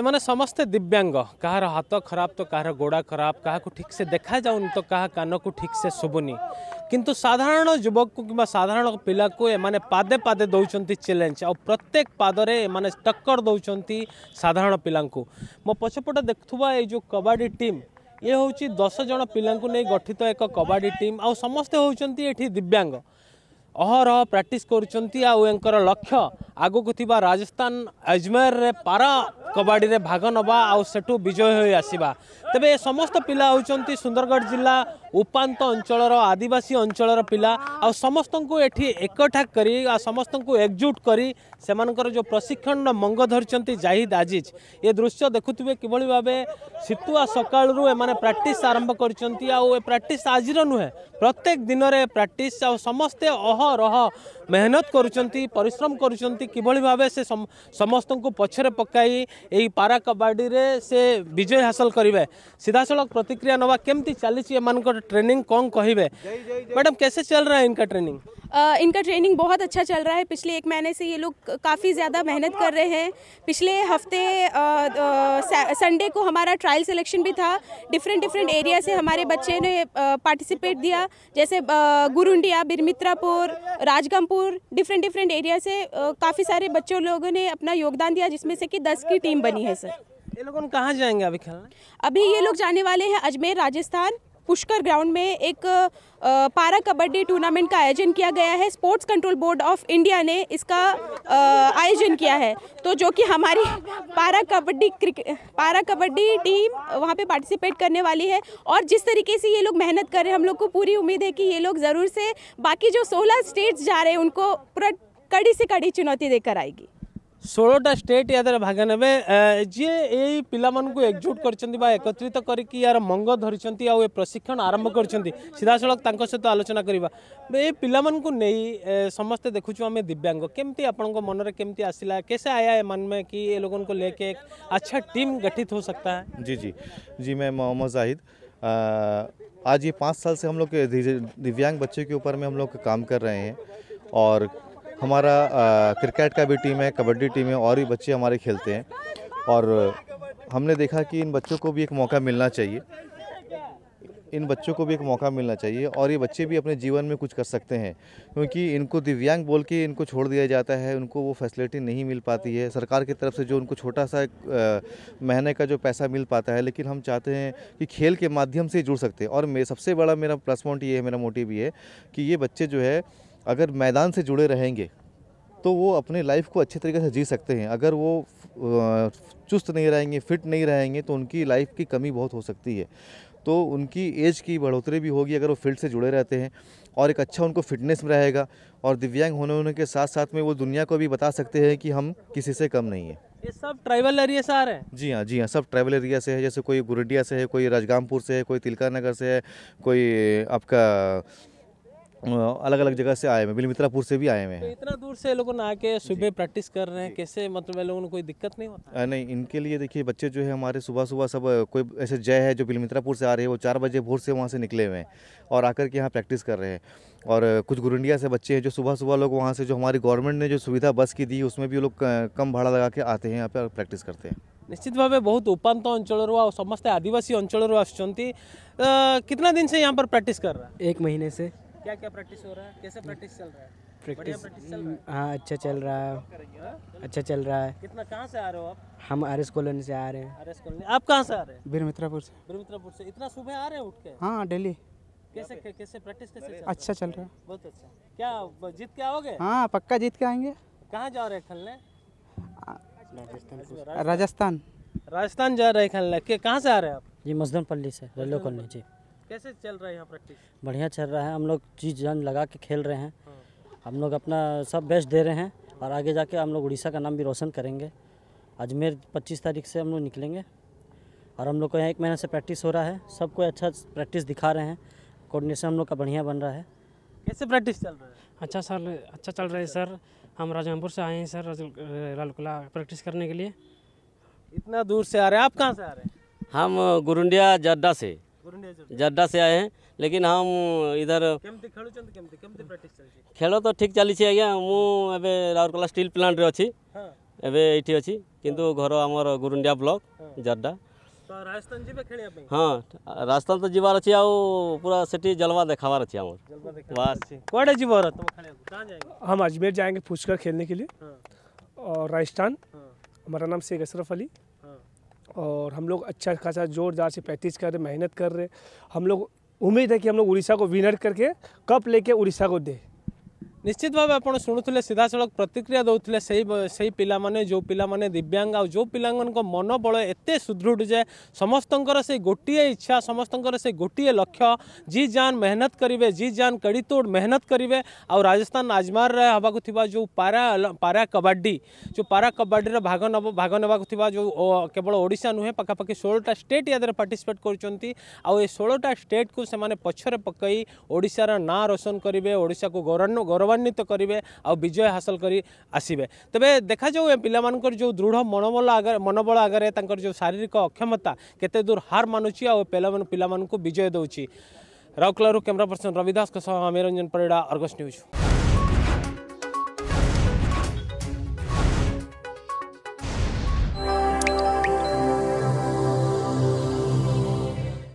এমানে সমস্তে দিব্যাঙ্গ কাহার হাত খারাপ তো কাহার গোড়া খারাপ কাহাকু ঠিকসে দেখা যাওনি তো কাহা কানকু ঠিকসে শুভুনি কিন্তু সাধারণ যুবকু কিংবা সাধারণ পিলাকু এমানে পাদে পাদে দৌঁতে চ্যালেঞ্জ আর প্রত্যেক পাদরে এমানে টক্কর দৌঁতে সাধারণ পিলাঙ্কু মো পছপটে দেখুবা এই যে কবাডি টিম ইয়ে হচ্ছে দশ জন পিলাঙ্কু নেই গঠিত এক কবাডি টিম আউ সমস্তে হচ্ছেন এটি দিব্যাঙ্গ অহরহ প্র্যাকটিস করছেন আর লক্ষ্য আগুক রাজস্থান আজমেরের পারা କବାଡ଼ିରେ ଭାଗ ନେବା ଆଉ ସେଠୁ ବିଜୟ ହୋଇ ଆସିବା ତେବେ ସମସ୍ତ ପିଲା ହେଉଛନ୍ତି ସୁନ୍ଦରଗଡ଼ ଜିଲ୍ଲା उपात अंचल आदिवासी अंचल पिला आ समस्त एकठा कर समस्त को एकजुट कर जो प्रशिक्षण मंग धरी जाहिद आजिज ये दृश्य देखुए कि शीतुआ सका प्राक्ट आरंभ कर प्राक्ट आज नुहे प्रत्येक दिन में प्राक्ट समस्ते अहरह मेहनत करश्रम कर समस्त को पचरे पक पारा कबाडी से विजय हासिल करेंगे सीधा सड़क प्रतिक्रिया नवा के चली ट्रेनिंग कौन कहे मैडम कैसे चल रहा है इनका ट्रेनिंग इनका ट्रेनिंग बहुत अच्छा चल रहा है पिछले एक महीने से ये लोग काफ़ी ज़्यादा मेहनत कर रहे हैं पिछले हफ्ते संडे को हमारा ट्रायल सिलेक्शन भी था डिफरेंट डिफरेंट एरिया से हमारे बच्चे ने पार्टिसिपेट दिया जैसे Gurundia Birmitrapur Rajgangpur different different area से काफ़ी सारे बच्चों लोगों ने अपना योगदान दिया जिसमें से कि दस की टीम बनी है सर ये लोग कहाँ जाएंगे अभी खेलने अभी ये लोग जाने वाले हैं अजमेर राजस्थान पुष्कर ग्राउंड में एक पारा कबड्डी टूर्नामेंट का आयोजन किया गया है sports control board of India ने इसका आयोजन किया है तो जो कि हमारी पारा कबड्डी पारा कबड्डी टीम वहाँ पे पार्टिसिपेट करने वाली है और जिस तरीके से ये लोग मेहनत कर रहे हैं हम लोग को पूरी उम्मीद है कि ये लोग ज़रूर से बाकी जो सोलह स्टेट्स जा रहे हैं उनको पूरा कड़ी से कड़ी चुनौती देकर आएगी षोलटा स्टेट या भाग ने जे यही पिला एकजुट कर एकत्रित कर मंग धरी आ प्रशिक्षण आरंभ कर सीधा सड़क सहित आलोचना करवा पा नहीं समस्त देखु आम दिव्यांग केमती आप मनरे केमती आसला कैसे आया ए मन में कि ये लोग लेके अच्छा टीम गठित हो सकता है जी जी जी मैं मोहम्मद जाहिद आज ये पाँच साल से हम लोग दिव्यांग बच्चे के ऊपर में हम लोग काम कर रहे हैं और हमारा क्रिकेट का भी टीम है कबड्डी टीम है और भी बच्चे हमारे खेलते हैं और हमने देखा कि इन बच्चों को भी एक मौका मिलना चाहिए इन बच्चों को भी एक मौका मिलना चाहिए और ये बच्चे भी अपने जीवन में कुछ कर सकते हैं क्योंकि इनको दिव्यांग बोल के इनको छोड़ दिया जाता है उनको वो फैसिलिटी नहीं मिल पाती है सरकार की तरफ से जो उनको छोटा सा महीने का जो पैसा मिल पाता है लेकिन हम चाहते हैं कि खेल के माध्यम से जुड़ सकते हैं और सबसे बड़ा मेरा प्लस पॉइंट ये है मेरा मोटिव ये है कि ये बच्चे जो है अगर मैदान से जुड़े रहेंगे तो वो अपने लाइफ को अच्छे तरीके से जी सकते हैं अगर वो चुस्त नहीं रहेंगे फिट नहीं रहेंगे तो उनकी लाइफ की कमी बहुत हो सकती है तो उनकी एज की बढ़ोतरी भी होगी अगर वो फील्ड से जुड़े रहते हैं और एक अच्छा उनको फिटनेस में रहेगा और दिव्यांग होने होने के साथ साथ में वो दुनिया को भी बता सकते हैं कि हम किसी से कम नहीं है ये सब ट्राइबल एरिया से आ रहे हैं जी हाँ जी हाँ सब ट्राइबल एरिया से है जैसे कोई गुरडिया से है कोई राजगामपुर से है कोई तिलका नगर से है कोई आपका अलग अलग जगह से आए हुए बिलमित्रापुर से भी आए हुए तो हैं तो इतना दूर से लोगों ने आके सुबह प्रैक्टिस कर रहे हैं कैसे मतलब लोगों को कोई दिक्कत नहीं होता नहीं इनके लिए देखिए बच्चे जो है हमारे सुबह सुबह सब कोई ऐसे जय है जो बिलमित्रापुर से आ रहे हैं वो चार बजे भोर से वहाँ से निकले हुए हैं और आकर के यहाँ प्रैक्टिस कर रहे हैं और कुछ गुरुंडिया से बच्चे हैं जो सुबह सुबह लोग वहाँ से जो हमारी गवर्नमेंट ने जो सुविधा बस की दी उसमें भी लोग कम भाड़ा लगा के आते हैं यहाँ पर प्रैक्टिस करते हैं निश्चित भाव बहुत उपात अंचल समस्त आदिवासी अंचल कितना दिन से यहाँ पर प्रैक्टिस कर रहा है एक महीने से क्या क्या प्रैक्टिस हो रहा है कैसे प्रैक्टिस चल रहा है प्रैक्टिस हाँ अच्छा चल रहा है अच्छा चल रहा है कितना कहाँ से आ रहे हो आप हम आर एस कॉलोनी से आ रहे हैं आर एस कॉलोनी आप कहाँ से आ रहे हैं बीरमित्रापुर से बीरमित्रापुर से इतना सुबह आ रहे हैं उठ के हाँ डेली कैसे कैसे प्रैक्टिस कैसे अच्छा चल रहा है बहुत अच्छा क्या जीत के आओगे हाँ पक्का जीत के आएंगे कहाँ जा रहे हैं खेलने राजस्थान राजस्थान जा रहे हैं खेलने कहाँ से आ रहे हैं आप जी मजदूर पल्ली से रेलो कॉलोनी जी कैसे चल रहा है यहाँ प्रैक्टिस बढ़िया चल रहा है हम लोग जी जान लगा के खेल रहे हैं हाँ। हम लोग अपना सब बेस्ट दे रहे हैं और आगे जाके हम लोग उड़ीसा का नाम भी रोशन करेंगे अजमेर 25 तारीख से हम लोग निकलेंगे और हम लोग को यहाँ एक महीने से प्रैक्टिस हो रहा है सबको अच्छा प्रैक्टिस दिखा रहे हैं कोऑर्डिनेशन हम लोग का बढ़िया बन रहा है कैसे प्रैक्टिस चल रहा है अच्छा सर अच्छा चल रहा है सर हम राजमपुर से आए हैं सर लालकला प्रैक्टिस करने के लिए इतना दूर से आ रहे हैं आप कहाँ से आ रहे हैं हम गुरुंडिया जड्डा से जड्डा से आए हैं लेकिन हम इधर खेल तो ठीक चलिए आज्ञा मुझे राउरकला स्टिल प्लांट अच्छी एवं ये अच्छी किंतु घर आम गुरुंडिया ब्लक जड्डा हाँ राजस्थान तो जीवार अच्छे पूरा सिटी जलवा देखार अच्छे हमर जीव हम अजमेर जाएंगे पुष्कर खेलने के लिए और राजस्थान हमारा नाम शेख अशरफ अली और हम लोग अच्छा खासा ज़ोरदार से प्रैक्टिस कर रहे मेहनत कर रहे हम लोग उम्मीद है कि हम लोग उड़ीसा को विनर करके कप लेके उड़ीसा को दें ନିଶ୍ଚିତ ଭାବେ ଆପଣ ଶୁଣୁଥିଲେ ସିଧାସଳଖ ପ୍ରତିକ୍ରିୟା ଦେଉଥିଲେ ସେଇ ସେଇ ପିଲାମାନେ ଯେଉଁ ପିଲାମାନେ ଦିବ୍ୟାଙ୍ଗ ଆଉ ଯେଉଁ ପିଲାମାନଙ୍କ ମନୋବଳ ଏତେ ସୁଦୃଢ଼ ଯେ ସମସ୍ତଙ୍କର ସେଇ ଗୋଟିଏ ଇଚ୍ଛା ସମସ୍ତଙ୍କର ସେଇ ଗୋଟିଏ ଲକ୍ଷ୍ୟ ଜି ଜାନ୍ ମେହନତ କରିବେ ଜି ଜାନ୍ କଡ଼ିତୋଡ଼ ମେହନତ କରିବେ ଆଉ ରାଜସ୍ଥାନ ଆଜମାରରେ ହେବାକୁ ଥିବା ଯେଉଁ ପାରା ପାରା କବାଡ଼ି ଯେଉଁ ପାରା କବାଡ଼ିର ଭାଗ ନେବ ଭାଗ ନେବାକୁ ଥିବା ଯେଉଁ କେବଳ ଓଡ଼ିଶା ନୁହେଁ ପାଖାପାଖି ଷୋହଳଟା ଷ୍ଟେଟ୍ ଏଥିରେ ପାର୍ଟିସିପେଟ୍ କରୁଛନ୍ତି ଆଉ ଏ ଷୋହଳଟା ଷ୍ଟେଟ୍କୁ ସେମାନେ ପଛରେ ପକାଇ ଓଡ଼ିଶାର ନାଁ ରୋଶନ କରିବେ ଓଡ଼ିଶାକୁ ଗୌରବ গৌরবান্বিত করবে আজয় হাসল করে আসবে তবে দেখা যাও পিলা যে দৃঢ় মনোবল আগে মনোবল আগে তাঁর যে শারীরিক অক্ষমতা কেতে দূর হার মানুছি পিলা বিজয় দৌছি রাউরকেলার ক্যামেরা পর্সন রবি দাস আমিরঞ্জন ପରିଡ଼ା ଅର୍ଗସ୍ ନ୍ୟୁଜ୍